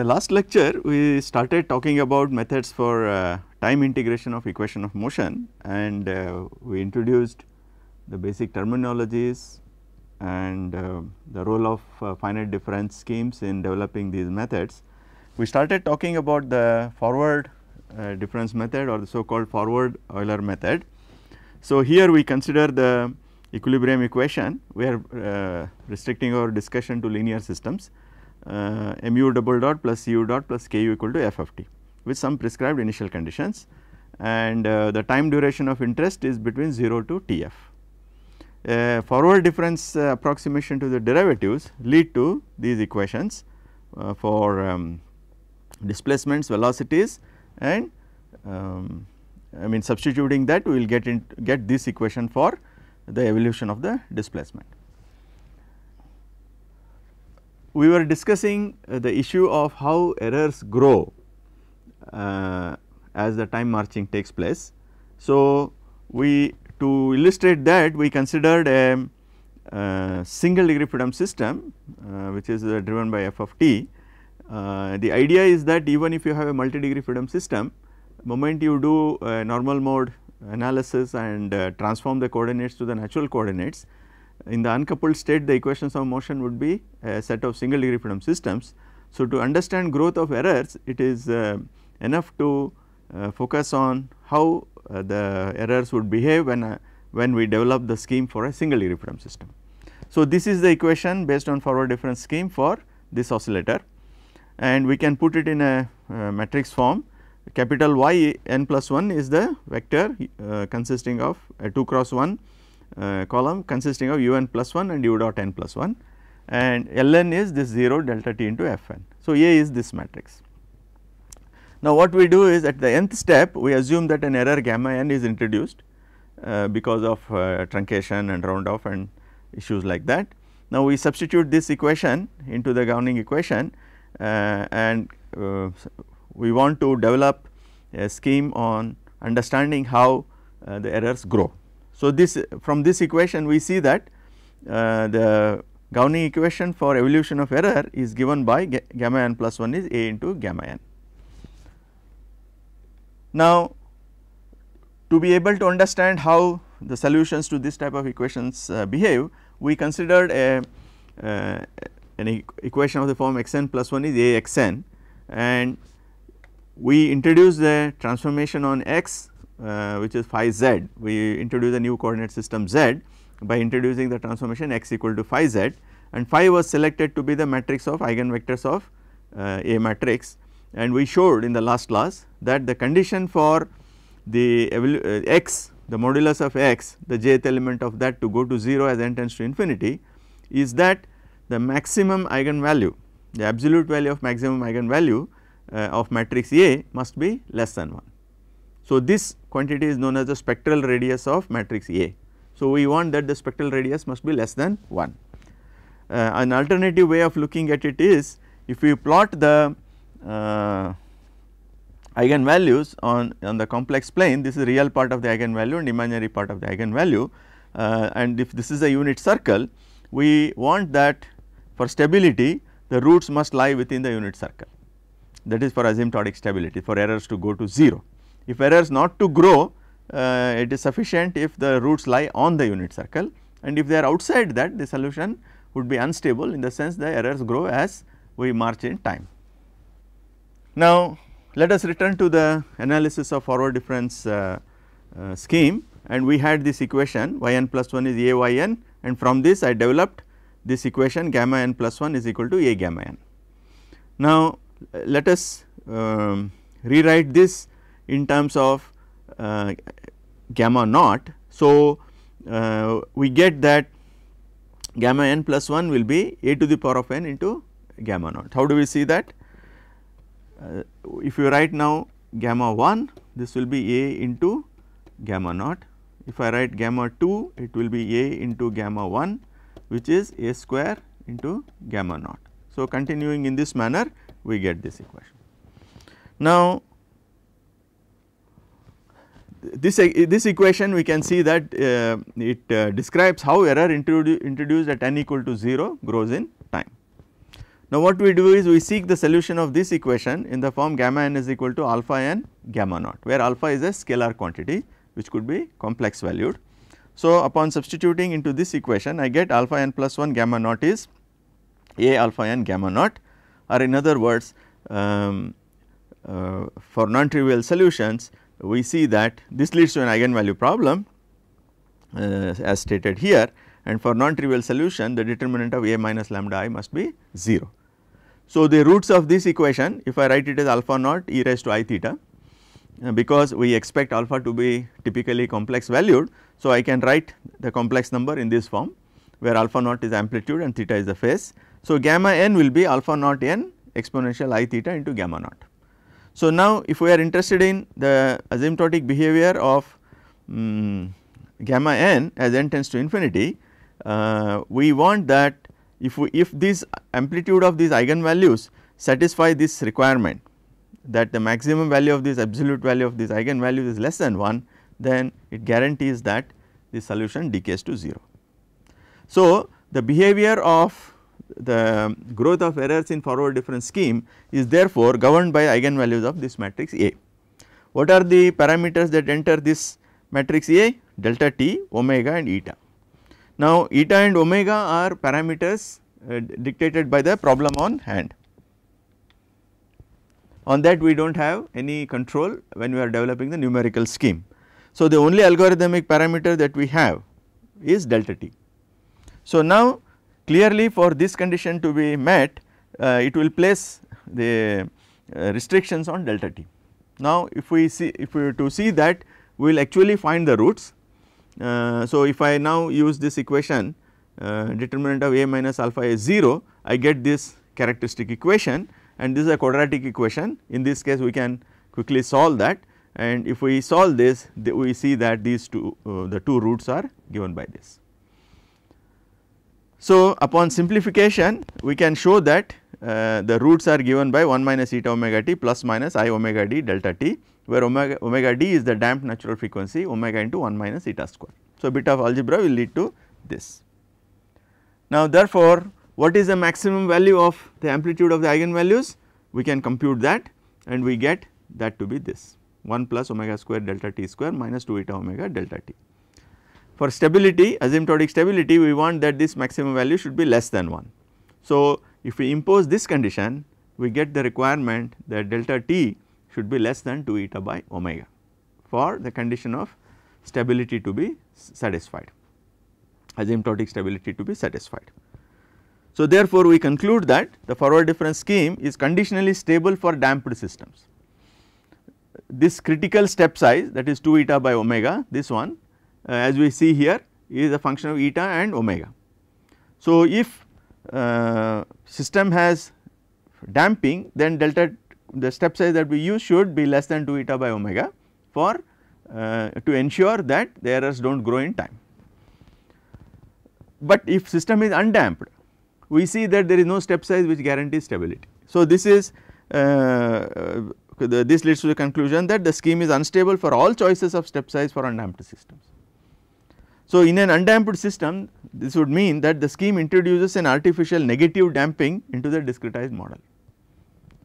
the last lecture we started talking about methods for uh, time integration of equation of motion and uh, we introduced the basic terminologies and uh, the role of uh, finite difference schemes in developing these methods. We started talking about the forward uh, difference method or the so called forward Euler method. So, here we consider the equilibrium equation we are uh, restricting our discussion to linear systems uh, mu double dot plus cu dot plus ku equal to f of t with some prescribed initial conditions and uh, the time duration of interest is between 0 to tf. Uh, forward difference uh, approximation to the derivatives lead to these equations uh, for um, displacements, velocities and um, I mean substituting that we will get in, get this equation for the evolution of the displacement we were discussing uh, the issue of how errors grow uh, as the time marching takes place. So, we to illustrate that we considered a, uh, single degree freedom system uh, which is uh, driven by f of t. Uh, the idea is that even if you have a multi degree freedom system moment you do normal mode analysis and transform the coordinates to the natural coordinates in the uncoupled state the equations of motion would be a set of single degree freedom systems. So, to understand growth of errors it is uh, enough to uh, focus on how uh, the errors would behave when, uh, when we develop the scheme for a single degree freedom system. So, this is the equation based on forward difference scheme for this oscillator and we can put it in a uh, matrix form capital Y n plus 1 is the vector uh, consisting of 2 cross 1 uh, column consisting of u n plus 1 and u dot n plus 1 and ln is this 0 delta t into fn. So, A is this matrix. Now, what we do is at the nth step we assume that an error gamma n is introduced uh, because of uh, truncation and round off and issues like that. Now, we substitute this equation into the governing equation uh, and uh, we want to develop a scheme on understanding how uh, the errors grow. So, this from this equation we see that uh, the governing equation for evolution of error is given by gamma n plus 1 is a into gamma n. Now, to be able to understand how the solutions to this type of equations uh, behave, we considered a, uh, an e equation of the form x n plus 1 is a x n and we introduced the transformation on x uh, which is phi z, we introduce a new coordinate system z by introducing the transformation x equal to phi z and phi was selected to be the matrix of eigenvectors of uh, A matrix and we showed in the last class that the condition for the uh, x the modulus of x the jth element of that to go to 0 as n tends to infinity is that the maximum eigenvalue the absolute value of maximum eigenvalue uh, of matrix A must be less than 1. So, this quantity is known as the spectral radius of matrix A. So, we want that the spectral radius must be less than 1. Uh, an alternative way of looking at it is if we plot the uh, eigenvalues on, on the complex plane this is real part of the eigenvalue and imaginary part of the eigenvalue uh, and if this is a unit circle we want that for stability the roots must lie within the unit circle that is for asymptotic stability for errors to go to 0 if errors not to grow uh, it is sufficient if the roots lie on the unit circle and if they are outside that the solution would be unstable in the sense the errors grow as we march in time. Now, let us return to the analysis of forward difference uh, uh, scheme and we had this equation y n plus 1 is a y n and from this I developed this equation gamma n plus 1 is equal to a gamma n. Now, let us um, rewrite this in terms of uh, gamma naught. So, uh, we get that gamma n plus 1 will be a to the power of n into gamma naught. How do we see that? Uh, if you write now gamma 1 this will be a into gamma naught. If I write gamma 2 it will be a into gamma 1 which is a square into gamma naught. So, continuing in this manner we get this equation. Now, this, this equation we can see that uh, it uh, describes how error introdu introduced at n equal to 0 grows in time. Now what we do is we seek the solution of this equation in the form gamma n is equal to alpha n gamma naught where alpha is a scalar quantity which could be complex valued. So upon substituting into this equation I get alpha n plus 1 gamma naught is a alpha n gamma naught or in other words um, uh, for non-trivial solutions we see that this leads to an eigenvalue problem uh, as stated here and for non-trivial solution the determinant of a minus lambda i must be 0. So, the roots of this equation if I write it as alpha naught e raised to i theta uh, because we expect alpha to be typically complex valued. So, I can write the complex number in this form where alpha naught is amplitude and theta is the phase. So, gamma n will be alpha naught n exponential i theta into gamma naught. So, now if we are interested in the asymptotic behavior of um, gamma n as n tends to infinity, uh, we want that if we if this amplitude of these eigenvalues satisfy this requirement that the maximum value of this absolute value of these eigenvalues is less than 1, then it guarantees that the solution decays to 0. So, the behavior of the growth of errors in forward difference scheme is therefore governed by eigenvalues of this matrix A. What are the parameters that enter this matrix A? Delta t, omega and eta. Now eta and omega are parameters uh, dictated by the problem on hand. On that we do not have any control when we are developing the numerical scheme. So the only algorithmic parameter that we have is delta t. So now Clearly for this condition to be met, uh, it will place the uh, restrictions on delta t. Now if we see, if we were to see that, we will actually find the roots. Uh, so if I now use this equation uh, determinant of a minus alpha is 0, I get this characteristic equation and this is a quadratic equation. In this case we can quickly solve that and if we solve this, we see that these two, uh, the two roots are given by this. So, upon simplification we can show that uh, the roots are given by 1 minus eta omega t plus minus i omega d delta t where omega, omega d is the damped natural frequency omega into 1 minus eta square. So, a bit of algebra will lead to this. Now, therefore, what is the maximum value of the amplitude of the eigenvalues? We can compute that and we get that to be this 1 plus omega square delta t square minus 2 eta omega delta t for stability asymptotic stability we want that this maximum value should be less than 1. So, if we impose this condition we get the requirement that delta t should be less than 2 eta by omega for the condition of stability to be satisfied asymptotic stability to be satisfied. So, therefore, we conclude that the forward difference scheme is conditionally stable for damped systems. This critical step size that is 2 eta by omega this one uh, as we see here is a function of eta and omega. So, if uh, system has damping then delta the step size that we use should be less than 2 eta by omega for uh, to ensure that the errors do not grow in time. But if system is undamped we see that there is no step size which guarantees stability. So, this is uh, the, uh, this leads to the conclusion that the scheme is unstable for all choices of step size for undamped systems. So, in an undamped system this would mean that the scheme introduces an artificial negative damping into the discretized model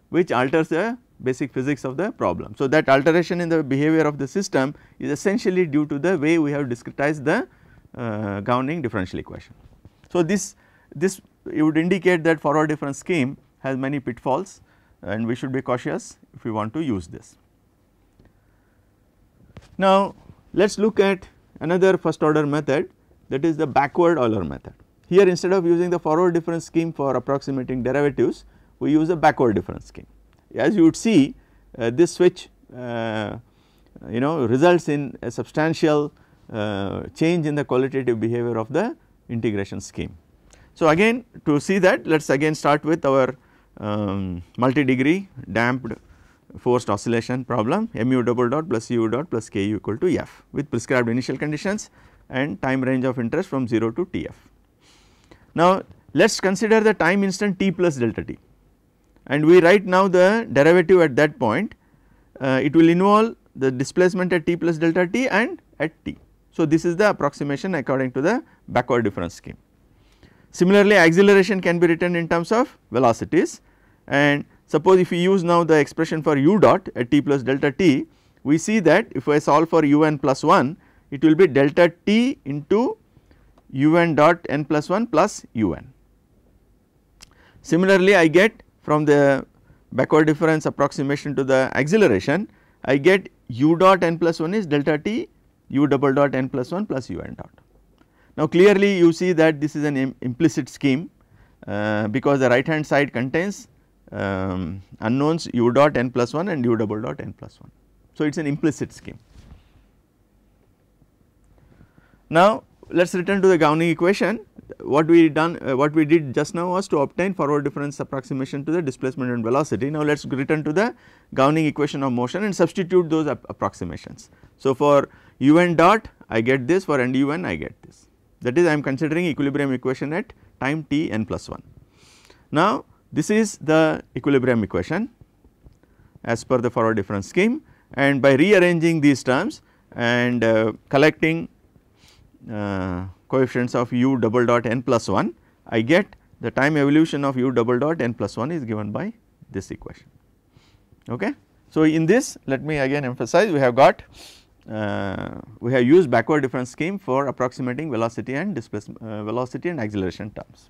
which alters the basic physics of the problem. So, that alteration in the behavior of the system is essentially due to the way we have discretized the uh, governing differential equation. So, this this it would indicate that forward difference scheme has many pitfalls and we should be cautious if we want to use this. Now, let us look at another first order method that is the backward Euler method. Here instead of using the forward difference scheme for approximating derivatives we use a backward difference scheme. As you would see uh, this switch uh, you know results in a substantial uh, change in the qualitative behavior of the integration scheme. So again to see that let us again start with our um, multi-degree damped forced oscillation problem mu double dot plus u dot plus ku equal to f with prescribed initial conditions and time range of interest from 0 to tf. Now let us consider the time instant t plus delta t and we write now the derivative at that point uh, it will involve the displacement at t plus delta t and at t. So this is the approximation according to the backward difference scheme. Similarly acceleration can be written in terms of velocities and Suppose if we use now the expression for u dot at t plus delta t, we see that if I solve for u n plus 1, it will be delta t into u n dot n plus 1 plus u n. Similarly, I get from the backward difference approximation to the acceleration, I get u dot n plus 1 is delta t u double dot n plus 1 plus u n dot. Now, clearly you see that this is an Im implicit scheme uh, because the right hand side contains um, unknowns u dot n plus 1 and u double dot n plus 1. So, it is an implicit scheme. Now, let us return to the governing equation what we done uh, what we did just now was to obtain forward difference approximation to the displacement and velocity. Now, let us return to the governing equation of motion and substitute those approximations. So, for u n dot I get this for n u n I get this that is I am considering equilibrium equation at time t n plus 1. Now, this is the equilibrium equation as per the forward difference scheme and by rearranging these terms and uh, collecting uh, coefficients of u double dot n plus 1 I get the time evolution of u double dot n plus 1 is given by this equation. Okay. So, in this let me again emphasize we have got uh, we have used backward difference scheme for approximating velocity and displacement uh, velocity and acceleration terms.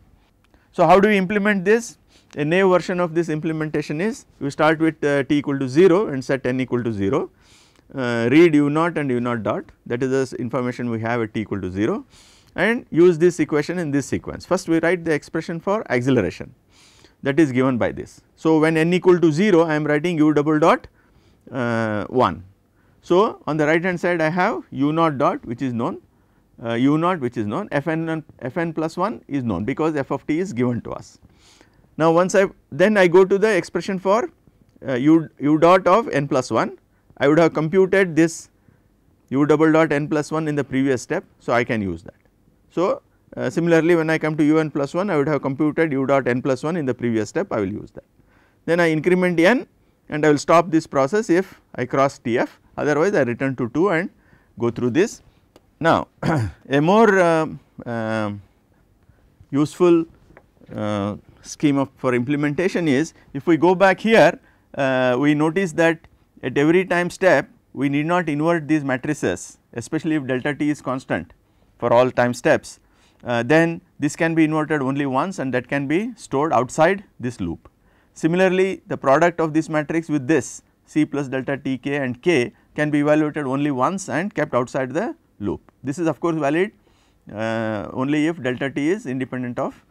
So, how do we implement this? A naive version of this implementation is you start with uh, t equal to 0 and set n equal to 0, uh, read u naught and u naught dot that is the information we have at t equal to 0 and use this equation in this sequence. First we write the expression for acceleration that is given by this. So, when n equal to 0 I am writing u double dot uh, 1. So, on the right hand side I have u naught dot which is known uh, u naught which is known Fn plus n plus 1 is known because f of t is given to us. Now once I then I go to the expression for uh, u, u dot of n plus 1 I would have computed this u double dot n plus 1 in the previous step. So, I can use that. So, uh, similarly when I come to u n plus 1 I would have computed u dot n plus 1 in the previous step I will use that. Then I increment n and I will stop this process if I cross T f otherwise I return to 2 and go through this. Now, a more uh, uh useful uh, scheme of for implementation is if we go back here uh, we notice that at every time step we need not invert these matrices especially if delta t is constant for all time steps uh, then this can be inverted only once and that can be stored outside this loop. Similarly, the product of this matrix with this C plus delta t k and k can be evaluated only once and kept outside the loop. This is of course valid uh, only if delta t is independent of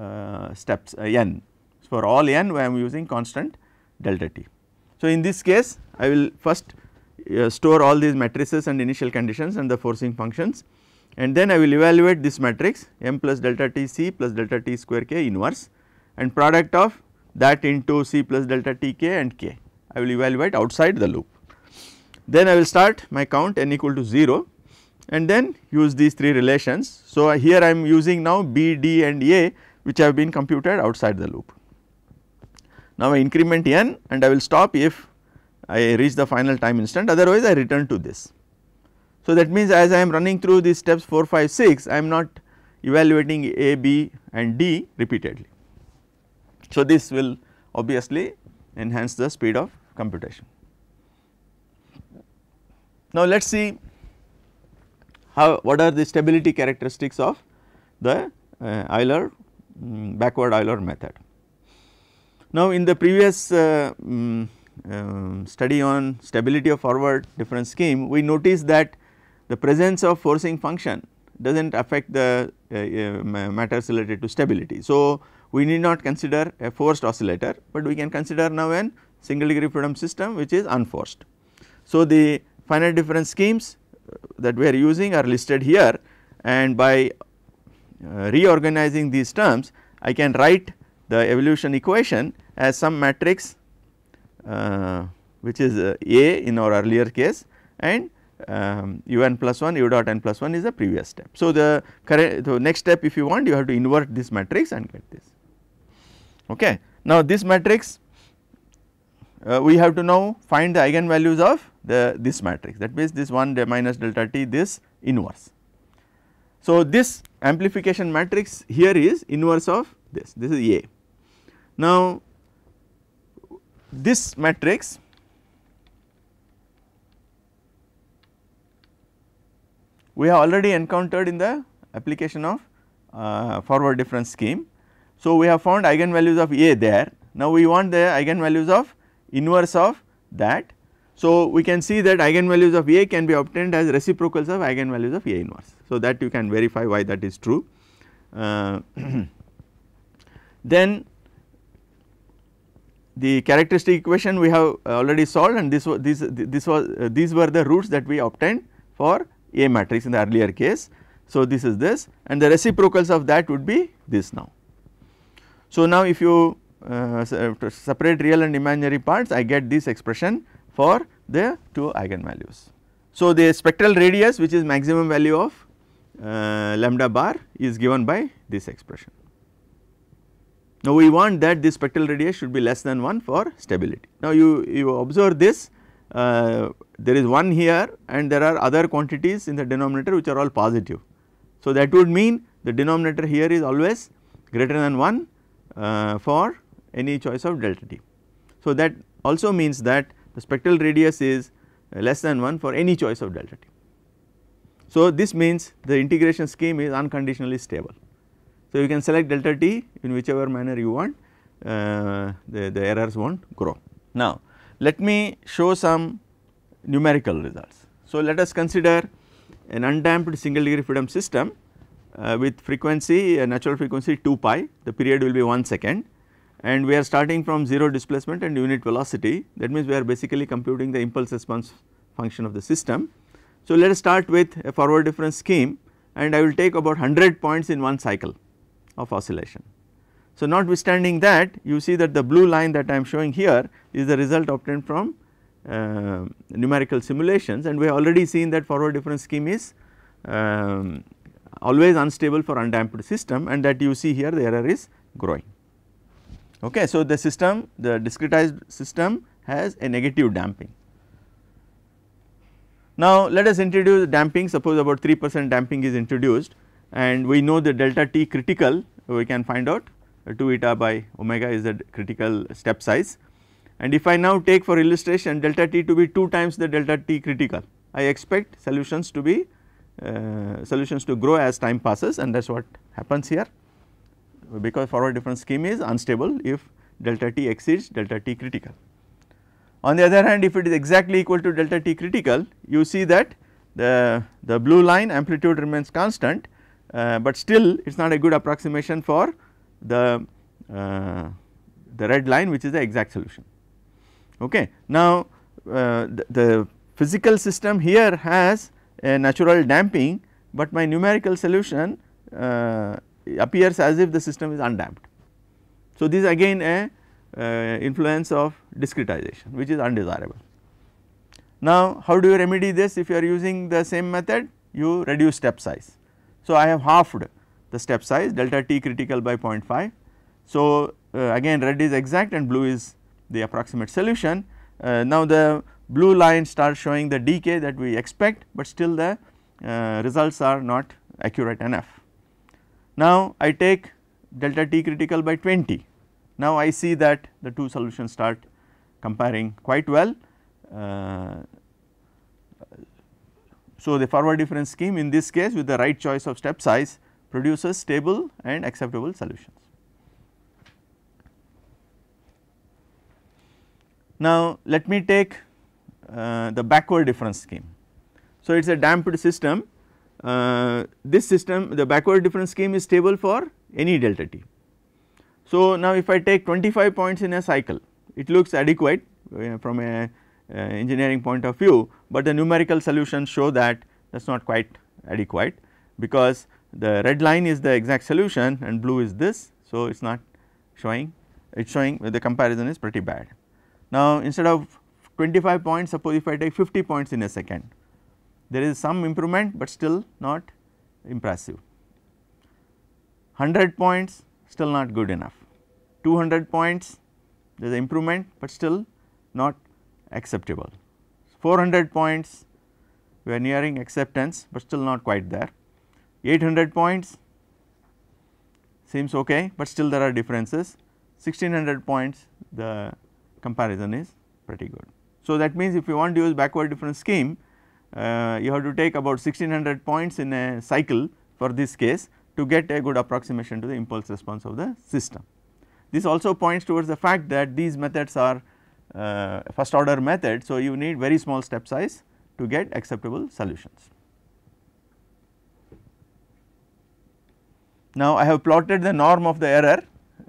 uh, steps uh, n. For all n I am using constant delta t. So, in this case I will first uh, store all these matrices and initial conditions and the forcing functions and then I will evaluate this matrix m plus delta t c plus delta t square k inverse and product of that into c plus delta t k and k I will evaluate outside the loop. Then I will start my count n equal to 0 and then use these 3 relations. So, here I am using now b, d and a which have been computed outside the loop. Now, I increment n and I will stop if I reach the final time instant otherwise I return to this. So, that means as I am running through these steps 4, 5, 6 I am not evaluating A, B and D repeatedly. So, this will obviously enhance the speed of computation. Now, let us see how what are the stability characteristics of the uh, Euler um, backward Euler method. Now, in the previous uh, um, um, study on stability of forward difference scheme, we noticed that the presence of forcing function does not affect the uh, uh, matters related to stability. So, we need not consider a forced oscillator, but we can consider now an single degree freedom system which is unforced. So, the finite difference schemes uh, that we are using are listed here and by uh, reorganizing these terms I can write the evolution equation as some matrix uh, which is uh, A in our earlier case and um, u n plus 1 u dot n plus 1 is the previous step. So, the next step if you want you have to invert this matrix and get this okay. Now, this matrix uh, we have to now find the eigenvalues of the this matrix that means this 1 minus delta t this inverse so, this amplification matrix here is inverse of this, this is A. Now, this matrix we have already encountered in the application of uh, forward difference scheme. So, we have found eigenvalues of A there. Now, we want the eigenvalues of inverse of that so, we can see that eigenvalues of A can be obtained as reciprocals of eigenvalues of A inverse. So, that you can verify why that is true. Uh, then the characteristic equation we have already solved and this was this, this was uh, these were the roots that we obtained for A matrix in the earlier case. So, this is this and the reciprocals of that would be this now. So, now if you uh, uh separate real and imaginary parts I get this expression for the two eigenvalues. So, the spectral radius which is maximum value of uh, lambda bar is given by this expression. Now, we want that the spectral radius should be less than 1 for stability. Now, you, you observe this uh, there is 1 here and there are other quantities in the denominator which are all positive. So, that would mean the denominator here is always greater than 1 uh, for any choice of delta t. So, that also means that the spectral radius is less than 1 for any choice of delta t. So, this means the integration scheme is unconditionally stable. So, you can select delta t in whichever manner you want uh, the, the errors will not grow. Now, let me show some numerical results. So, let us consider an undamped single degree freedom system uh, with frequency uh, natural frequency 2 pi the period will be 1 second and we are starting from 0 displacement and unit velocity that means we are basically computing the impulse response function of the system. So, let us start with a forward difference scheme and I will take about 100 points in one cycle of oscillation. So, notwithstanding that you see that the blue line that I am showing here is the result obtained from uh, numerical simulations and we have already seen that forward difference scheme is um, always unstable for undamped system and that you see here the error is growing. Okay. So, the system the discretized system has a negative damping. Now, let us introduce damping suppose about 3 percent damping is introduced and we know the delta t critical we can find out 2 eta by omega is the critical step size and if I now take for illustration delta t to be 2 times the delta t critical I expect solutions to be uh, solutions to grow as time passes and that is what happens here because forward difference scheme is unstable if delta t exceeds delta t critical. On the other hand if it is exactly equal to delta t critical you see that the, the blue line amplitude remains constant uh, but still it is not a good approximation for the, uh, the red line which is the exact solution. Okay. Now uh, the, the, physical system here has a natural damping but my numerical solution uh, appears as if the system is undamped. So, this is again a uh, influence of discretization which is undesirable. Now, how do you remedy this if you are using the same method you reduce step size. So, I have halved the step size delta t critical by 0.5. So, uh, again red is exact and blue is the approximate solution. Uh, now, the blue line starts showing the decay that we expect, but still the uh, results are not accurate enough. Now, I take delta T critical by 20. Now, I see that the two solutions start comparing quite well. Uh, so, the forward difference scheme in this case with the right choice of step size produces stable and acceptable solutions. Now, let me take uh, the backward difference scheme. So, it is a damped system uh, this system the backward difference scheme is stable for any delta t. So, now if I take 25 points in a cycle it looks adequate from a uh, engineering point of view, but the numerical solutions show that that is not quite adequate because the red line is the exact solution and blue is this. So, it is not showing it is showing the comparison is pretty bad. Now, instead of 25 points suppose if I take 50 points in a second there is some improvement, but still not impressive. 100 points still not good enough, 200 points there is improvement, but still not acceptable. 400 points we are nearing acceptance, but still not quite there. 800 points seems okay, but still there are differences. 1600 points the comparison is pretty good. So, that means if you want to use backward difference scheme, uh, you have to take about 1600 points in a cycle for this case to get a good approximation to the impulse response of the system. This also points towards the fact that these methods are uh, first order method. So, you need very small step size to get acceptable solutions. Now, I have plotted the norm of the error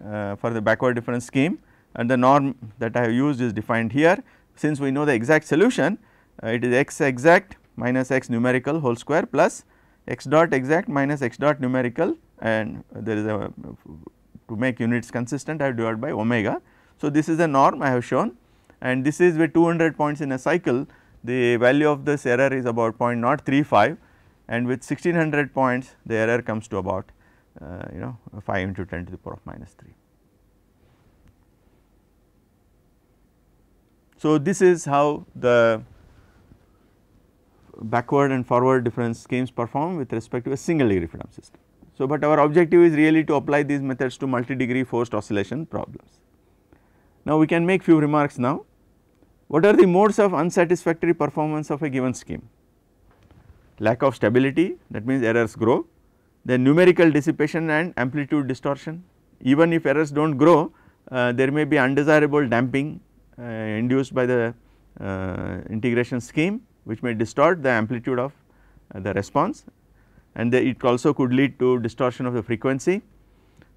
uh, for the backward difference scheme and the norm that I have used is defined here. Since we know the exact solution, uh, it is x exact minus x numerical whole square plus x dot exact minus x dot numerical and there is a to make units consistent I have divided by omega. So, this is a norm I have shown and this is with 200 points in a cycle the value of this error is about 0.035 and with 1600 points the error comes to about uh, you know 5 into 10 to the power of minus 3. So, this is how the backward and forward difference schemes performed with respect to a single degree freedom system. So, but our objective is really to apply these methods to multi degree forced oscillation problems. Now, we can make few remarks now. What are the modes of unsatisfactory performance of a given scheme? Lack of stability that means errors grow, then numerical dissipation and amplitude distortion. Even if errors do not grow, uh, there may be undesirable damping uh, induced by the uh, integration scheme which may distort the amplitude of uh, the response and the, it also could lead to distortion of the frequency.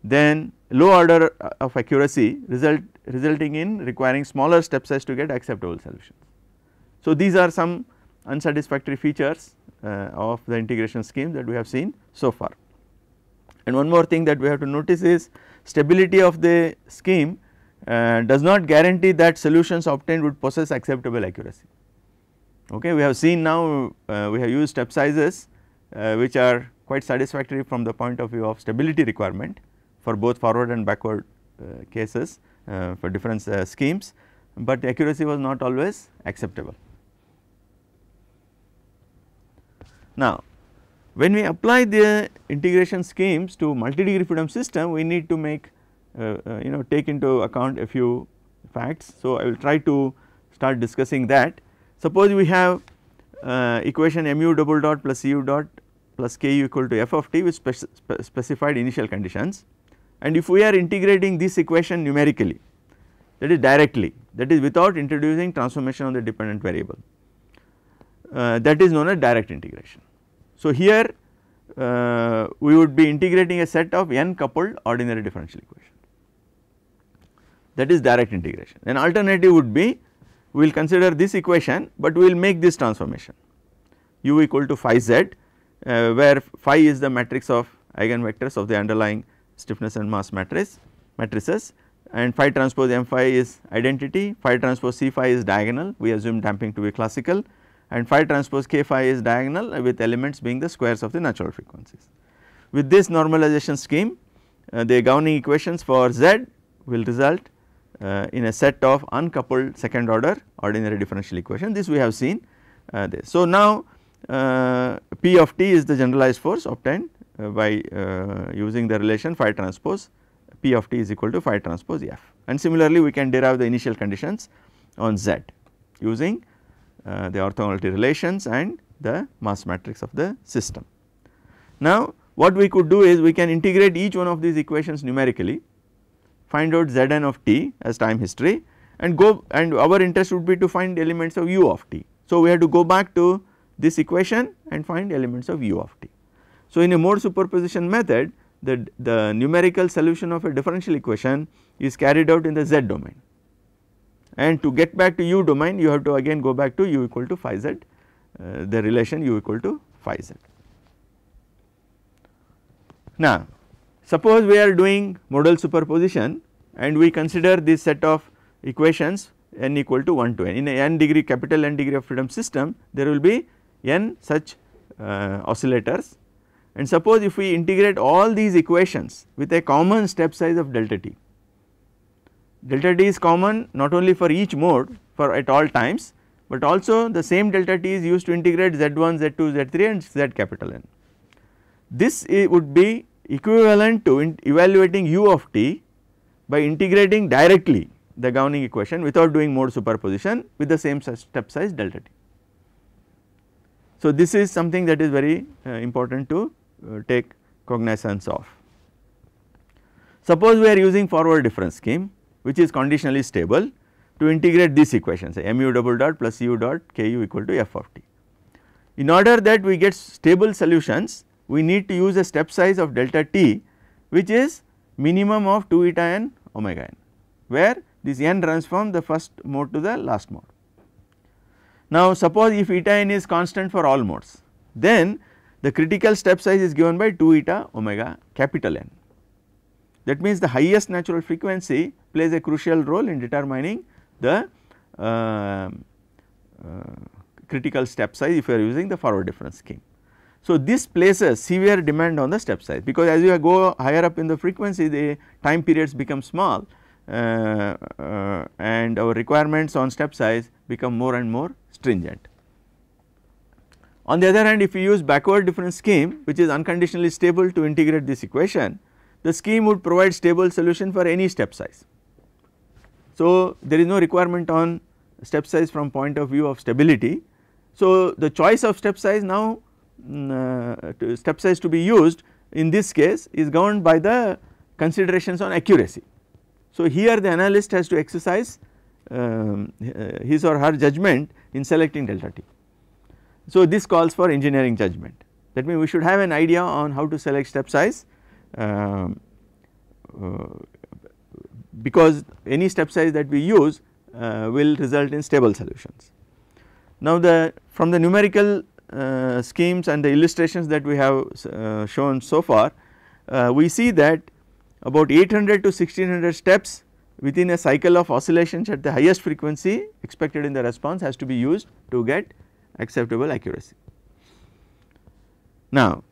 Then low order uh, of accuracy result resulting in requiring smaller step size to get acceptable solutions. So, these are some unsatisfactory features uh, of the integration scheme that we have seen so far. And one more thing that we have to notice is stability of the scheme uh, does not guarantee that solutions obtained would possess acceptable accuracy. Okay. We have seen now uh, we have used step sizes uh, which are quite satisfactory from the point of view of stability requirement for both forward and backward uh, cases uh, for different uh, schemes, but accuracy was not always acceptable. Now, when we apply the integration schemes to multi degree freedom system, we need to make uh, you know take into account a few facts. So, I will try to start discussing that Suppose we have uh, equation mu double dot plus u dot plus ku equal to f of t with speci specified initial conditions and if we are integrating this equation numerically that is directly that is without introducing transformation of the dependent variable uh, that is known as direct integration. So, here uh, we would be integrating a set of n coupled ordinary differential equations that is direct integration. An alternative would be we will consider this equation, but we will make this transformation u equal to phi z uh, where phi is the matrix of eigenvectors of the underlying stiffness and mass matrix matrices and phi transpose m phi is identity, phi transpose c phi is diagonal we assume damping to be classical and phi transpose k phi is diagonal uh, with elements being the squares of the natural frequencies. With this normalization scheme uh, the governing equations for z will result uh, in a set of uncoupled second order ordinary differential equation this we have seen uh, So, now uh, P of t is the generalized force obtained by using the relation phi transpose P of t is equal to phi transpose F and similarly we can derive the initial conditions on Z using uh, the orthogonality relations and the mass matrix of the system. Now what we could do is we can integrate each one of these equations numerically find out Zn of t as time history and go and our interest would be to find elements of u of t. So, we have to go back to this equation and find elements of u of t. So, in a Mohr superposition method the, the numerical solution of a differential equation is carried out in the z domain and to get back to u domain you have to again go back to u equal to phi z uh, the relation u equal to phi z. Now suppose we are doing modal superposition and we consider this set of equations n equal to 1 to n. In a n degree capital N degree of freedom system there will be n such uh, oscillators and suppose if we integrate all these equations with a common step size of delta t. Delta t is common not only for each mode for at all times but also the same delta t is used to integrate z1, z2, z3 and z capital N. This would be equivalent to evaluating u of t by integrating directly the governing equation without doing mode superposition with the same step size delta t. So, this is something that is very uh, important to uh, take cognizance of. Suppose we are using forward difference scheme which is conditionally stable to integrate this equation say mu double dot plus u dot ku equal to f of t. In order that we get stable solutions we need to use a step size of delta t which is minimum of 2 eta n omega n where this n runs from the first mode to the last mode. Now suppose if eta n is constant for all modes then the critical step size is given by 2 eta omega capital N. That means the highest natural frequency plays a crucial role in determining the uh, uh, critical step size if you are using the forward difference scheme. So, this places severe demand on the step size because as you go higher up in the frequency the time periods become small uh, uh, and our requirements on step size become more and more stringent. On the other hand if you use backward difference scheme which is unconditionally stable to integrate this equation the scheme would provide stable solution for any step size. So, there is no requirement on step size from point of view of stability. So, the choice of step size now Mm, uh, step size to be used in this case is governed by the considerations on accuracy. So, here the analyst has to exercise um, uh, his or her judgment in selecting delta t. So, this calls for engineering judgment that means we should have an idea on how to select step size uh, uh, because any step size that we use uh, will result in stable solutions. Now the from the numerical uh, schemes and the illustrations that we have uh, shown so far, uh, we see that about 800 to 1600 steps within a cycle of oscillations at the highest frequency expected in the response has to be used to get acceptable accuracy. Now,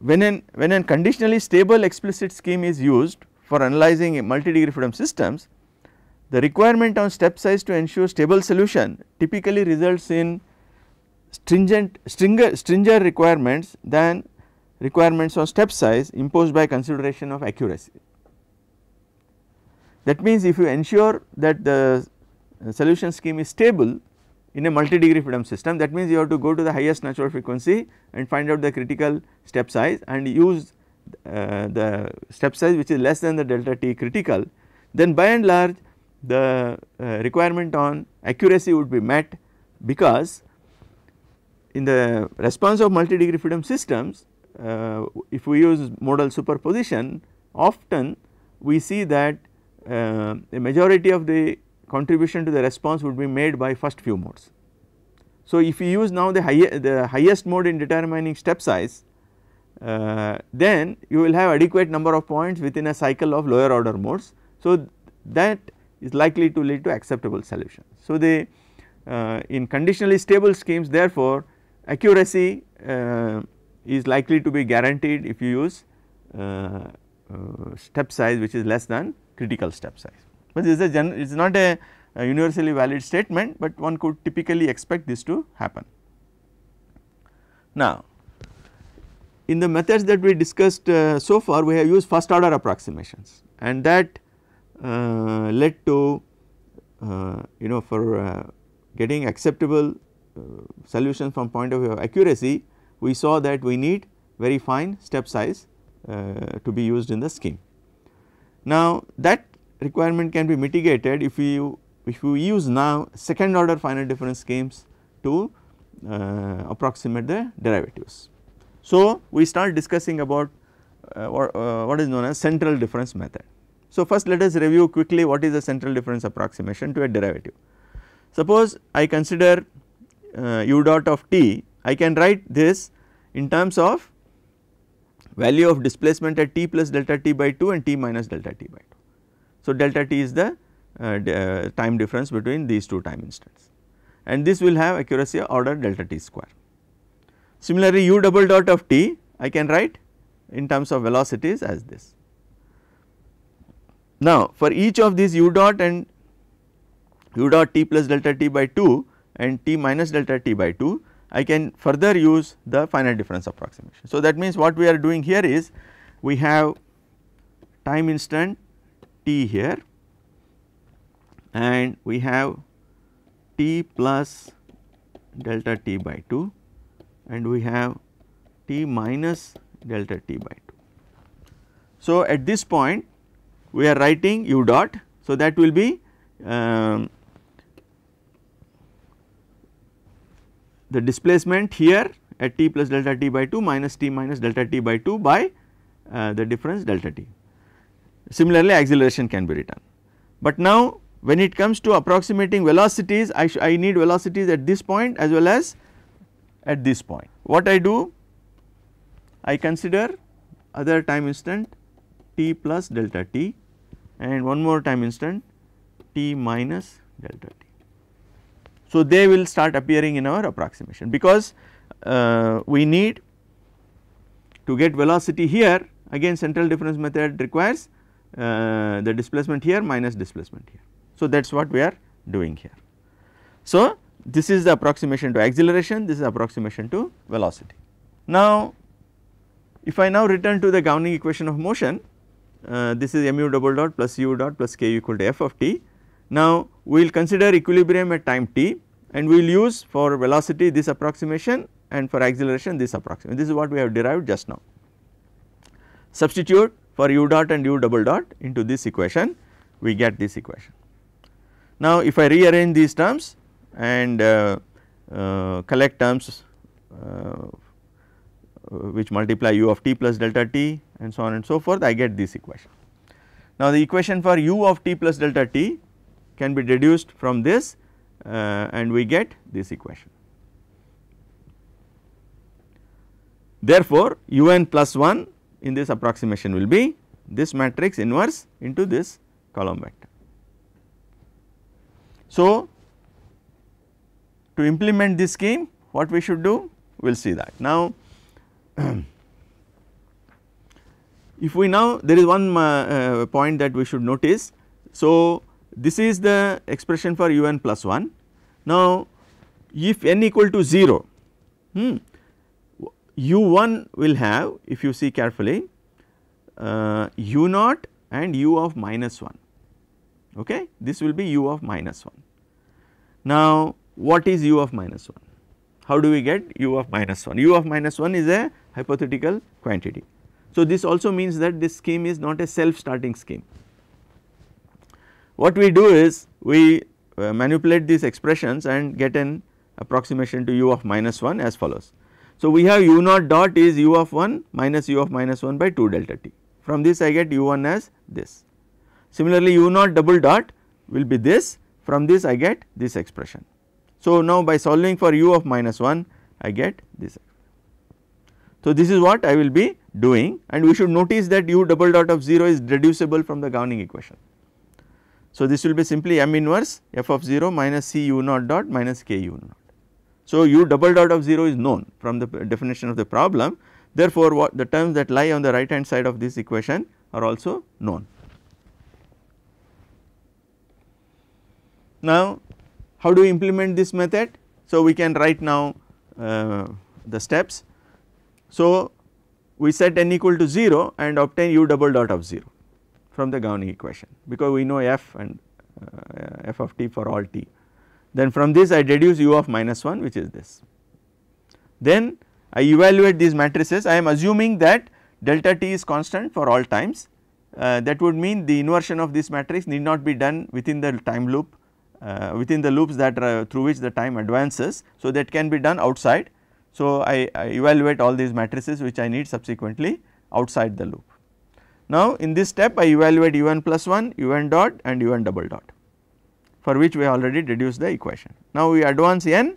when an, when an conditionally stable explicit scheme is used for analyzing multi-degree freedom systems, the requirement on step size to ensure stable solution typically results in stringent stringer, stringer requirements than requirements on step size imposed by consideration of accuracy. That means, if you ensure that the uh, solution scheme is stable in a multi degree freedom system that means you have to go to the highest natural frequency and find out the critical step size and use uh, the step size which is less than the delta t critical then by and large the uh, requirement on accuracy would be met because in the response of multi degree freedom systems uh, if we use modal superposition often we see that uh, a majority of the contribution to the response would be made by first few modes. So, if we use now the, high, the highest mode in determining step size uh, then you will have adequate number of points within a cycle of lower order modes. So, that is likely to lead to acceptable solution. So, the uh, in conditionally stable schemes therefore, Accuracy uh, is likely to be guaranteed if you use uh, uh, step size which is less than critical step size. But this is a it is not a, a universally valid statement, but one could typically expect this to happen. Now, in the methods that we discussed uh, so far we have used first order approximations and that uh, led to uh, you know for getting acceptable uh, solution from point of view of accuracy we saw that we need very fine step size uh, to be used in the scheme. Now that requirement can be mitigated if we if we use now second order finite difference schemes to uh, approximate the derivatives. So we start discussing about uh, or, uh, what is known as central difference method. So first let us review quickly what is the central difference approximation to a derivative. Suppose I consider uh, u dot of t I can write this in terms of value of displacement at t plus delta t by 2 and t minus delta t by 2. So, delta t is the uh, uh time difference between these two time instants and this will have accuracy order delta t square. Similarly, u double dot of t I can write in terms of velocities as this. Now, for each of these u dot and u dot t plus delta t by 2 and t minus delta t by 2 I can further use the finite difference approximation. So, that means what we are doing here is we have time instant t here and we have t plus delta t by 2 and we have t minus delta t by 2. So, at this point we are writing u dot. So, that will be um, the displacement here at t plus delta t by 2 minus t minus delta t by 2 by uh, the difference delta t. Similarly, acceleration can be written. But now when it comes to approximating velocities, I, I need velocities at this point as well as at this point. What I do? I consider other time instant t plus delta t and one more time instant t minus delta t. So, they will start appearing in our approximation because uh, we need to get velocity here again central difference method requires uh, the displacement here minus displacement here. So, that is what we are doing here. So, this is the approximation to acceleration this is approximation to velocity. Now, if I now return to the governing equation of motion uh, this is mu double dot plus u dot plus k equal to f of t. Now, we will consider equilibrium at time t and we will use for velocity this approximation and for acceleration this approximation this is what we have derived just now. Substitute for u dot and u double dot into this equation we get this equation. Now if I rearrange these terms and uh, uh, collect terms uh, which multiply u of t plus delta t and so on and so forth I get this equation. Now the equation for u of t plus delta t can be deduced from this uh, and we get this equation. Therefore, un plus 1 in this approximation will be this matrix inverse into this column vector. So, to implement this scheme what we should do we will see that. Now, if we now there is one uh, point that we should notice. So, this is the expression for u n plus 1. Now, if n equal to 0, hmm, u 1 will have if you see carefully uh, u naught and u of minus 1 okay this will be u of minus 1. Now what is u of minus 1 how do we get u of minus 1 u of minus 1 is a hypothetical quantity. So this also means that this scheme is not a self starting scheme what we do is we uh, manipulate these expressions and get an approximation to u of minus 1 as follows. So, we have u naught dot is u of 1 minus u of minus 1 by 2 delta t from this I get u 1 as this. Similarly, u naught double dot will be this from this I get this expression. So, now by solving for u of minus 1 I get this. So, this is what I will be doing and we should notice that u double dot of 0 is deducible from the governing equation. So, this will be simply m inverse f of 0 minus c u naught dot minus k u naught. So, u double dot of 0 is known from the definition of the problem therefore, what the terms that lie on the right hand side of this equation are also known. Now, how do we implement this method? So, we can write now uh, the steps. So, we set n equal to 0 and obtain u double dot of 0 from the governing equation because we know f and uh, f of t for all t. Then from this I deduce u of minus 1 which is this. Then I evaluate these matrices I am assuming that delta t is constant for all times uh, that would mean the inversion of this matrix need not be done within the time loop uh, within the loops that are through which the time advances. So, that can be done outside. So, I, I evaluate all these matrices which I need subsequently outside the loop. Now in this step I evaluate u1 u n 1, u1 dot and u1 double dot for which we already deduced the equation. Now we advance n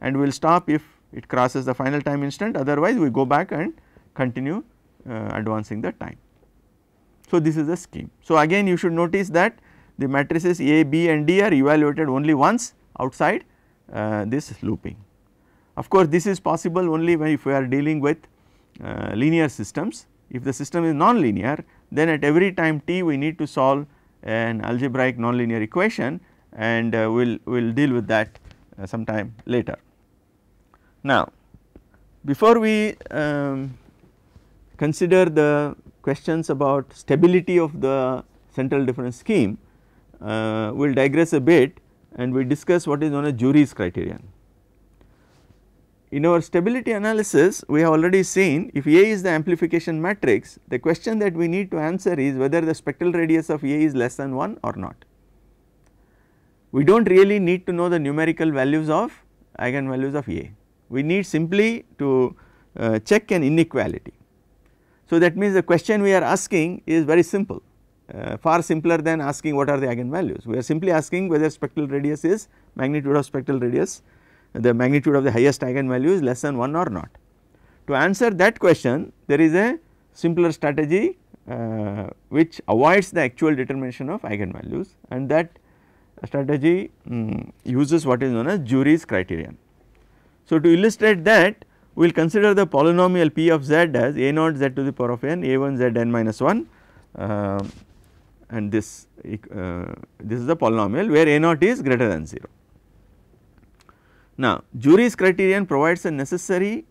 and we will stop if it crosses the final time instant otherwise we go back and continue uh, advancing the time. So this is the scheme. So again you should notice that the matrices A, B and D are evaluated only once outside uh, this looping. Of course this is possible only when if we are dealing with uh, linear systems if the system is nonlinear, then at every time t we need to solve an algebraic nonlinear equation and uh, we will we'll deal with that uh, sometime later. Now, before we um, consider the questions about stability of the central difference scheme, uh, we will digress a bit and we discuss what is known as Jury's criterion. In our stability analysis, we have already seen if A is the amplification matrix, the question that we need to answer is whether the spectral radius of A is less than 1 or not. We do not really need to know the numerical values of eigenvalues of A, we need simply to uh, check an inequality. So, that means the question we are asking is very simple, uh, far simpler than asking what are the eigenvalues, we are simply asking whether spectral radius is magnitude of spectral radius the magnitude of the highest eigenvalue is less than 1 or not. To answer that question there is a simpler strategy uh, which avoids the actual determination of eigenvalues and that strategy um, uses what is known as Jury's criterion. So, to illustrate that we will consider the polynomial p of z as a naught z to the power of n a 1 z n minus 1 uh, and this uh, this is the polynomial where a naught is greater than 0. Now, Jury's criterion provides a necessary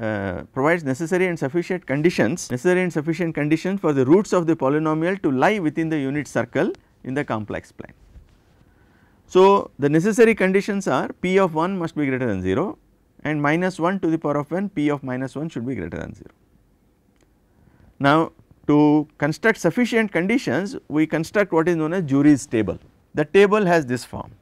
uh, provides necessary and sufficient conditions necessary and sufficient conditions for the roots of the polynomial to lie within the unit circle in the complex plane. So, the necessary conditions are p of 1 must be greater than 0 and minus 1 to the power of n p of minus 1 should be greater than 0. Now, to construct sufficient conditions we construct what is known as Jury's table. The table has this form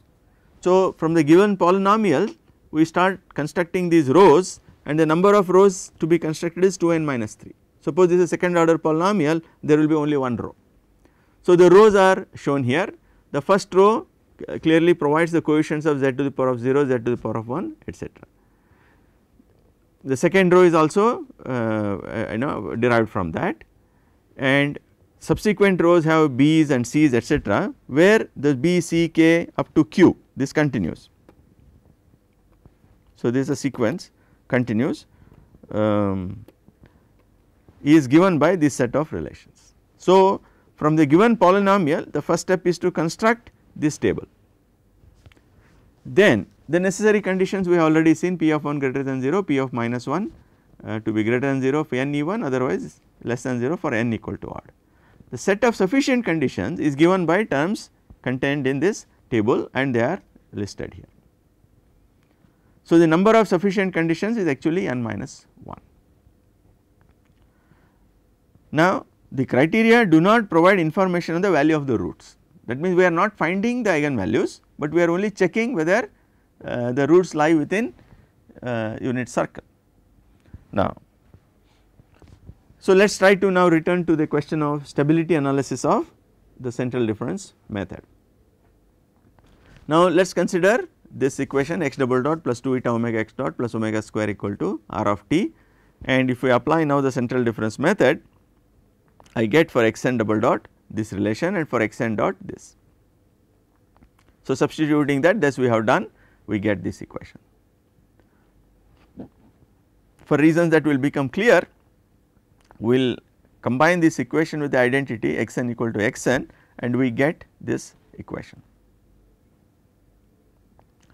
so, from the given polynomial we start constructing these rows and the number of rows to be constructed is 2n minus 3. Suppose this is a second order polynomial there will be only one row. So, the rows are shown here the first row clearly provides the coefficients of z to the power of 0, z to the power of 1 etc. The second row is also uh, you know derived from that and subsequent rows have b's and c's etc. where the b, c, k up to q this continues. So, this is a sequence continues um, is given by this set of relations. So, from the given polynomial the first step is to construct this table. Then the necessary conditions we have already seen p of 1 greater than 0, p of minus 1 uh, to be greater than 0 for n e 1 otherwise less than 0 for n equal to odd. The set of sufficient conditions is given by terms contained in this table and they are listed here. So, the number of sufficient conditions is actually n minus 1. Now, the criteria do not provide information on the value of the roots that means we are not finding the eigenvalues, but we are only checking whether uh, the roots lie within uh, unit circle. Now, so let us try to now return to the question of stability analysis of the central difference method. Now let us consider this equation x double dot plus 2 eta omega x dot plus omega square equal to r of t and if we apply now the central difference method I get for x n double dot this relation and for x n dot this. So substituting that this we have done we get this equation. For reasons that will become clear we will combine this equation with the identity x n equal to x n and we get this equation.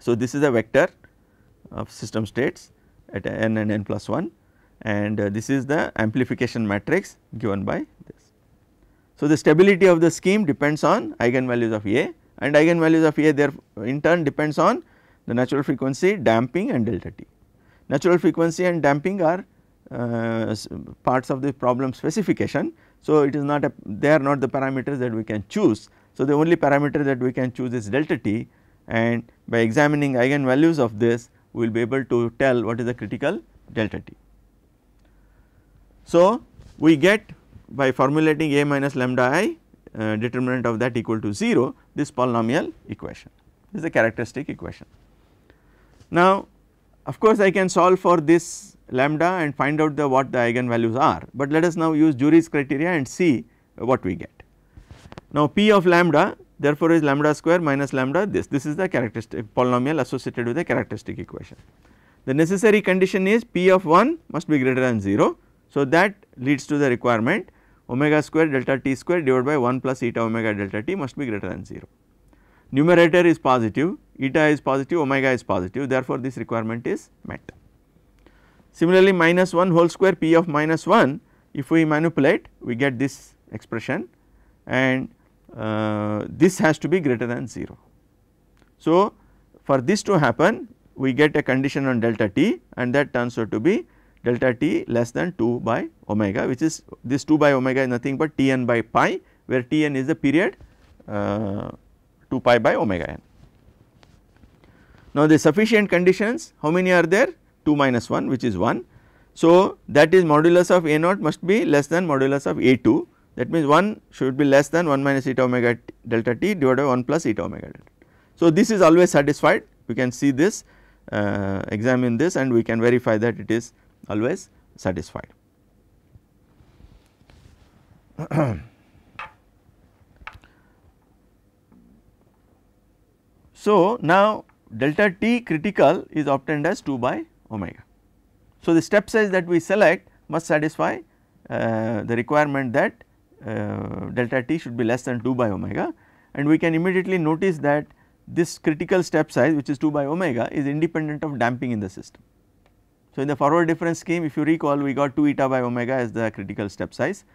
So, this is a vector of system states at n and n plus 1 and uh, this is the amplification matrix given by this. So, the stability of the scheme depends on eigenvalues of A and eigenvalues of A there in turn depends on the natural frequency, damping and delta t. Natural frequency and damping are uh, parts of the problem specification. So, it is not a, they are not the parameters that we can choose. So, the only parameter that we can choose is delta t and by examining eigenvalues of this we will be able to tell what is the critical delta t. So, we get by formulating a minus lambda i uh, determinant of that equal to 0 this polynomial equation this is the characteristic equation. Now of course I can solve for this lambda and find out the what the eigenvalues are but let us now use Jury's criteria and see what we get. Now p of lambda therefore, is lambda square minus lambda this, this is the characteristic polynomial associated with the characteristic equation. The necessary condition is P of 1 must be greater than 0. So, that leads to the requirement omega square delta t square divided by 1 plus eta omega delta t must be greater than 0. Numerator is positive, eta is positive, omega is positive therefore, this requirement is met. Similarly, minus 1 whole square p of minus 1 if we manipulate we get this expression and uh, this has to be greater than 0. So, for this to happen we get a condition on delta t and that turns out to be delta t less than 2 by omega which is this 2 by omega is nothing but Tn by pi where Tn is the period uh, 2 pi by omega n. Now, the sufficient conditions how many are there 2 minus 1 which is 1. So, that is modulus of A naught must be less than modulus of A 2 that means 1 should be less than 1 minus eta omega delta t divided by 1 plus eta omega delta. So, this is always satisfied we can see this uh, examine this and we can verify that it is always satisfied. so, now delta t critical is obtained as 2 by omega. So, the step size that we select must satisfy uh, the requirement that uh, delta t should be less than 2 by omega and we can immediately notice that this critical step size which is 2 by omega is independent of damping in the system. So, in the forward difference scheme if you recall we got 2 eta by omega as the critical step size.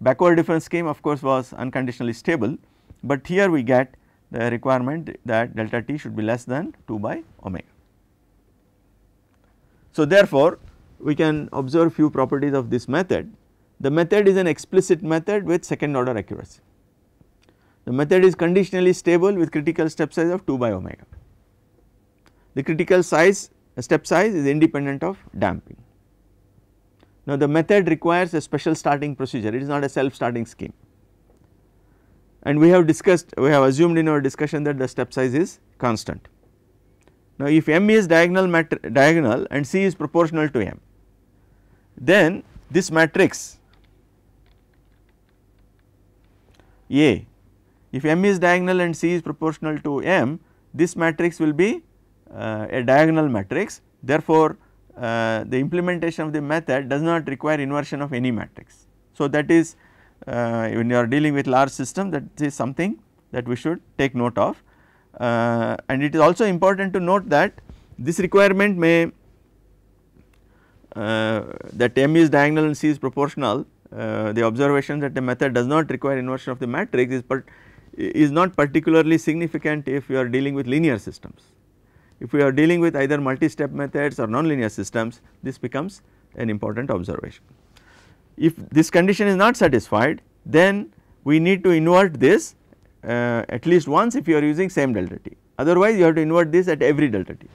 Backward difference scheme of course was unconditionally stable, but here we get the requirement that delta t should be less than 2 by omega. So, therefore, we can observe few properties of this method the method is an explicit method with second order accuracy. The method is conditionally stable with critical step size of 2 by omega. The critical size uh, step size is independent of damping. Now the method requires a special starting procedure it is not a self starting scheme and we have discussed we have assumed in our discussion that the step size is constant. Now if m is diagonal diagonal and c is proportional to m then this matrix A. If M is diagonal and C is proportional to M, this matrix will be uh, a diagonal matrix. Therefore, uh, the implementation of the method does not require inversion of any matrix. So, that is uh, when you are dealing with large system that is something that we should take note of uh, and it is also important to note that this requirement may uh, that M is diagonal and C is proportional uh, the observation that the method does not require inversion of the matrix is, is not particularly significant if you are dealing with linear systems. If we are dealing with either multi-step methods or nonlinear systems, this becomes an important observation. If this condition is not satisfied, then we need to invert this uh, at least once if you are using same delta t, otherwise you have to invert this at every delta t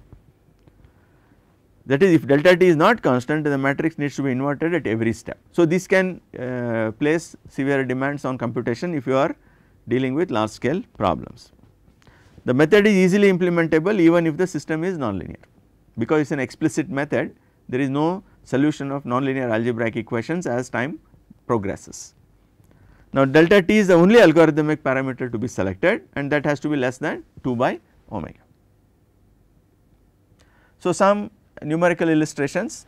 that is if delta t is not constant the matrix needs to be inverted at every step. So, this can uh, place severe demands on computation if you are dealing with large scale problems. The method is easily implementable even if the system is nonlinear because it is an explicit method there is no solution of nonlinear algebraic equations as time progresses. Now, delta t is the only algorithmic parameter to be selected and that has to be less than 2 by omega. So, some numerical illustrations.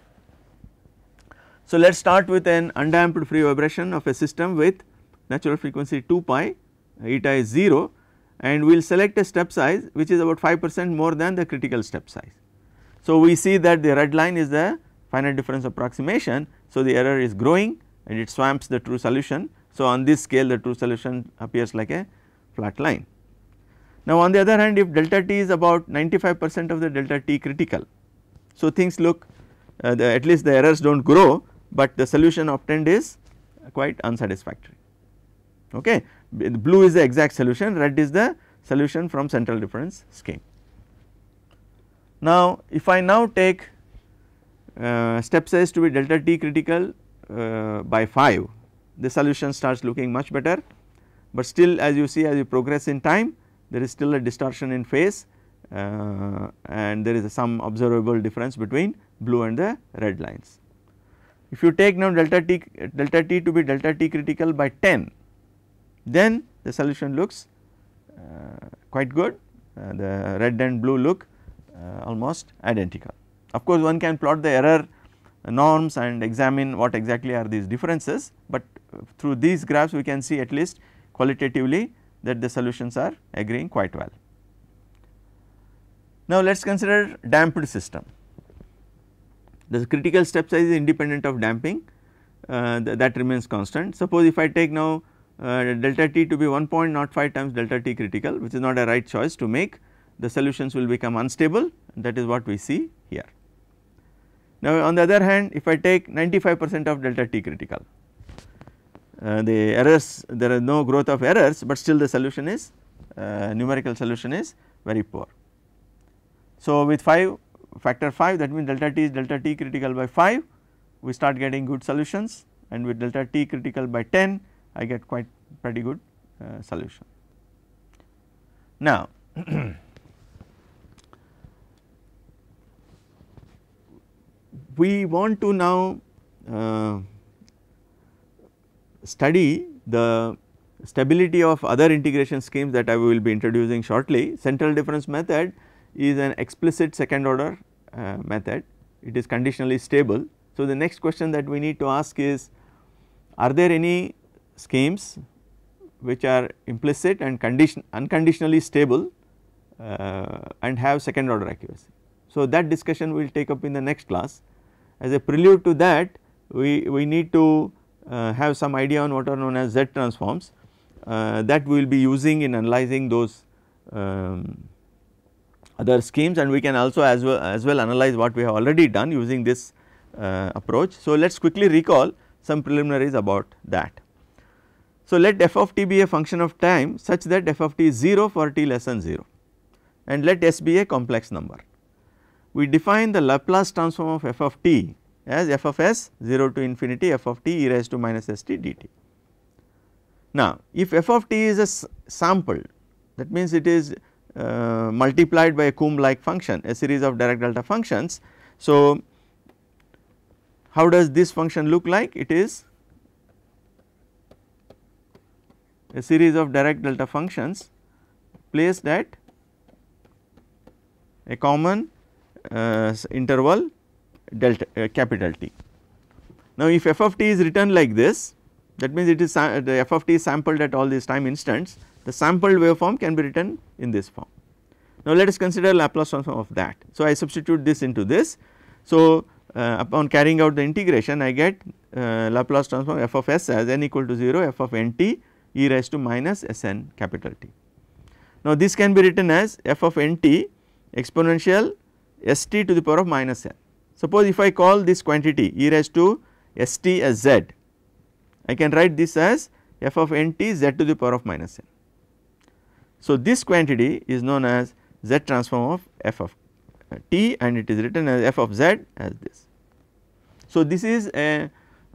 So, let us start with an undamped free vibration of a system with natural frequency 2 pi eta is 0 and we will select a step size which is about 5 percent more than the critical step size. So, we see that the red line is the finite difference approximation. So, the error is growing and it swamps the true solution. So, on this scale the true solution appears like a flat line. Now, on the other hand if delta t is about 95 percent of the delta t critical so, things look uh, the, at least the errors do not grow, but the solution obtained is quite unsatisfactory okay. Blue is the exact solution, red is the solution from central difference scheme. Now, if I now take uh, step size to be delta t critical uh, by 5, the solution starts looking much better, but still as you see as you progress in time there is still a distortion in phase uh, and there is some observable difference between blue and the red lines. If you take now delta t delta t to be delta t critical by 10 then the solution looks uh, quite good uh, the red and blue look uh, almost identical. Of course one can plot the error norms and examine what exactly are these differences but through these graphs we can see at least qualitatively that the solutions are agreeing quite well. Now let us consider damped system. The critical step size is independent of damping uh, th that remains constant. Suppose if I take now uh, delta t to be 1.05 times delta t critical which is not a right choice to make the solutions will become unstable that is what we see here. Now on the other hand if I take 95 percent of delta t critical uh, the errors there are no growth of errors but still the solution is uh, numerical solution is very poor. So, with 5 factor 5 that means delta t is delta t critical by 5 we start getting good solutions and with delta t critical by 10 I get quite pretty good uh, solution. Now we want to now uh, study the stability of other integration schemes that I will be introducing shortly. Central difference method is an explicit second order uh, method, it is conditionally stable. So, the next question that we need to ask is are there any schemes which are implicit and condition unconditionally stable uh, and have second order accuracy. So, that discussion we will take up in the next class. As a prelude to that we, we need to uh, have some idea on what are known as Z transforms uh, that we will be using in analyzing those um, other schemes and we can also as well as well analyze what we have already done using this uh, approach. So, let us quickly recall some preliminaries about that. So, let f of t be a function of time such that f of t is 0 for t less than 0 and let s be a complex number. We define the Laplace transform of f of t as f of s 0 to infinity f of t e raised to minus s t d t. dt. Now, if f of t is a sample that means it is uh, multiplied by a Coombe like function a series of direct delta functions. So, how does this function look like it is a series of direct delta functions placed at a common uh, interval delta uh, capital T. Now, if f of t is written like this that means it is the f of t is sampled at all these time instants the sampled waveform can be written in this form. Now let us consider Laplace transform of that. So I substitute this into this. So uh, upon carrying out the integration I get uh, Laplace transform f of s as n equal to 0 f of n t e raised to minus s n capital T. Now this can be written as f of n t exponential s t to the power of minus n. Suppose if I call this quantity e raised to s t as z I can write this as f of n t z to the power of minus n. So, this quantity is known as z transform of f of t and it is written as f of z as this. So, this is a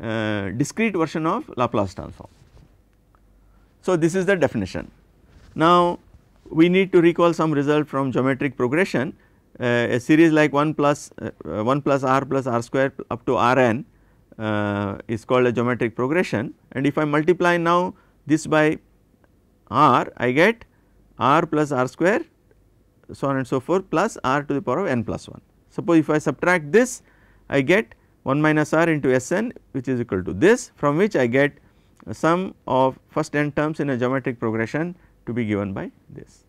uh, discrete version of Laplace transform. So, this is the definition. Now, we need to recall some result from geometric progression uh, a series like 1 plus uh, 1 plus r plus r square up to r n uh, is called a geometric progression and if I multiply now this by r I get r plus r square so on and so forth plus r to the power of n plus 1. Suppose if I subtract this I get 1 minus r into Sn which is equal to this from which I get a sum of first n terms in a geometric progression to be given by this.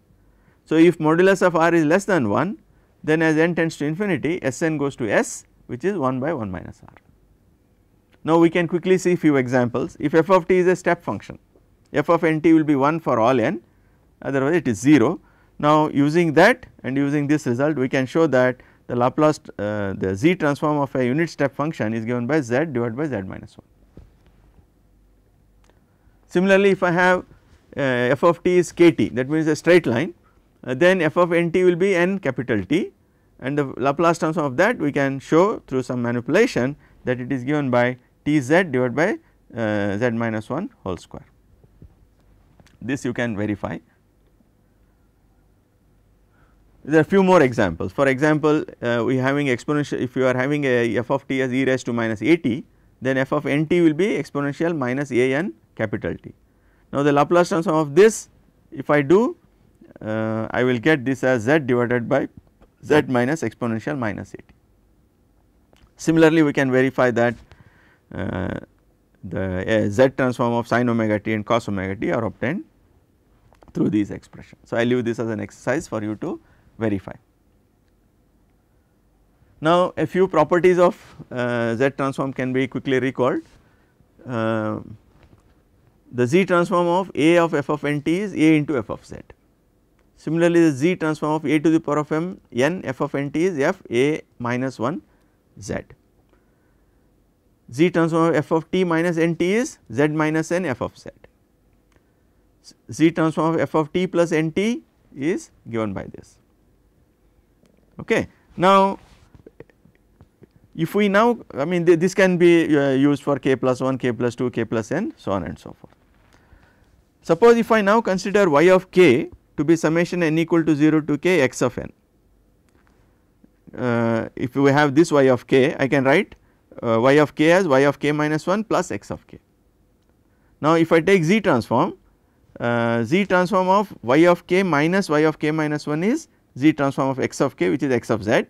So, if modulus of r is less than 1 then as n tends to infinity Sn goes to S which is 1 by 1 minus r. Now, we can quickly see few examples if f of t is a step function f of n t will be 1 for all n otherwise it is 0. Now using that and using this result we can show that the Laplace uh, the z transform of a unit step function is given by z divided by z minus 1. Similarly if I have uh, f of t is kt that means a straight line uh, then f of n t will be n capital T and the Laplace transform of that we can show through some manipulation that it is given by T z divided by uh, z minus 1 whole square. This you can verify there are few more examples. For example, uh, we having exponential if you are having a f of t as e raised to minus a t then f of n t will be exponential minus a n capital T. Now, the Laplace transform of this if I do uh, I will get this as z divided by z minus exponential minus a t. Similarly, we can verify that uh, the z transform of sin omega t and cos omega t are obtained through these expressions. So, I leave this as an exercise for you to verify. Now a few properties of uh, Z transform can be quickly recalled. Uh, the Z transform of A of f of n t is A into f of z. Similarly, the Z transform of A to the power of m n f of n t is f A minus 1 z. Z transform of f of t minus n t is z minus n f of z. Z transform of f of t plus n t is given by this. Okay. Now, if we now I mean th this can be uh, used for k plus 1, k plus 2, k plus n so on and so forth. Suppose if I now consider y of k to be summation n equal to 0 to k x of n. Uh, if we have this y of k I can write uh, y of k as y of k minus 1 plus x of k. Now if I take z transform uh, z transform of y of k minus y of k minus 1 is z transform of x of k which is x of z.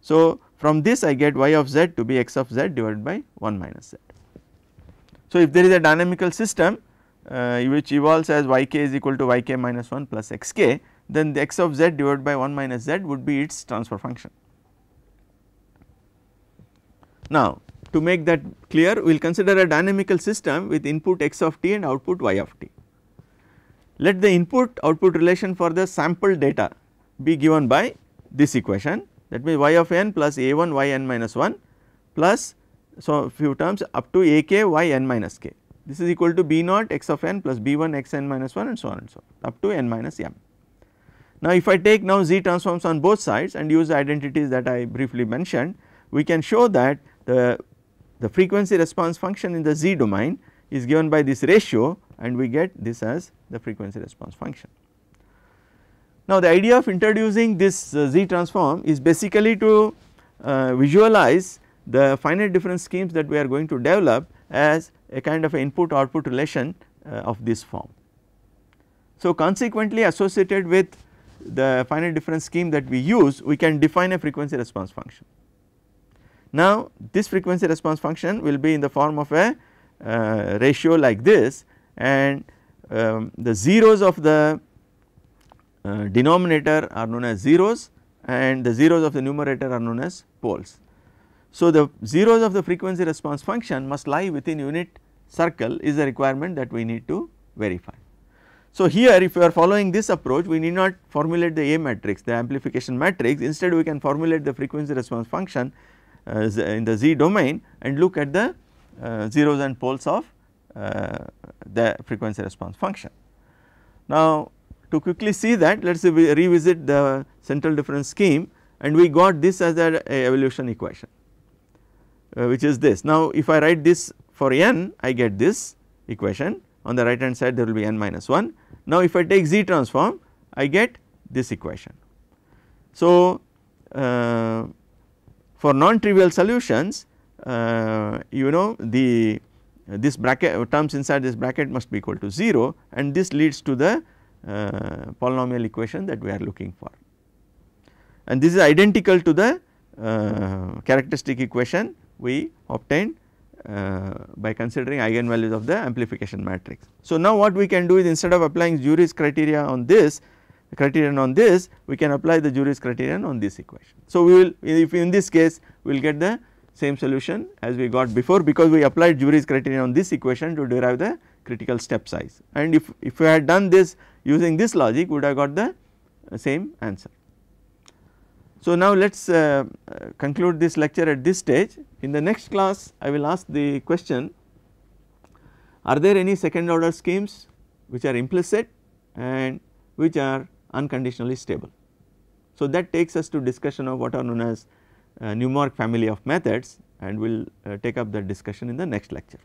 So, from this I get y of z to be x of z divided by 1 minus z. So, if there is a dynamical system uh, which evolves as yk is equal to yk minus 1 plus xk then the x of z divided by 1 minus z would be its transfer function. Now to make that clear we will consider a dynamical system with input x of t and output y of t. Let the input output relation for the sample data be given by this equation that means y of n plus a 1 y n minus 1 plus so few terms up to a k y n minus k this is equal to b naught x of n plus b 1 x n minus 1 and so on and so on up to n minus m. Now if I take now z transforms on both sides and use the identities that I briefly mentioned we can show that the, the frequency response function in the z domain is given by this ratio and we get this as the frequency response function. Now the idea of introducing this uh, Z transform is basically to uh, visualize the finite difference schemes that we are going to develop as a kind of input output relation uh, of this form. So consequently associated with the finite difference scheme that we use we can define a frequency response function. Now this frequency response function will be in the form of a uh, ratio like this and um, the zeros of the uh, denominator are known as zeros and the zeros of the numerator are known as poles. So, the zeros of the frequency response function must lie within unit circle is a requirement that we need to verify. So, here if you are following this approach we need not formulate the A matrix the amplification matrix instead we can formulate the frequency response function uh, in the z domain and look at the uh, zeros and poles of uh, the frequency response function. Now to quickly see that let us revisit the central difference scheme and we got this as an evolution equation uh, which is this. Now if I write this for n I get this equation on the right hand side there will be n minus 1. Now if I take z transform I get this equation. So uh, for non trivial solutions uh, you know the this bracket terms inside this bracket must be equal to 0 and this leads to the uh, polynomial equation that we are looking for. And this is identical to the uh, characteristic equation we obtained uh, by considering eigenvalues of the amplification matrix. So, now what we can do is instead of applying Jury's criteria on this criterion on this we can apply the Jury's criterion on this equation. So, we will if in this case we will get the same solution as we got before because we applied Jury's criterion on this equation to derive the critical step size and if, if we had done this using this logic would have got the uh, same answer. So now let us uh, uh, conclude this lecture at this stage in the next class I will ask the question are there any second order schemes which are implicit and which are unconditionally stable. So that takes us to discussion of what are known as uh, family of methods and we will uh, take up that discussion in the next lecture.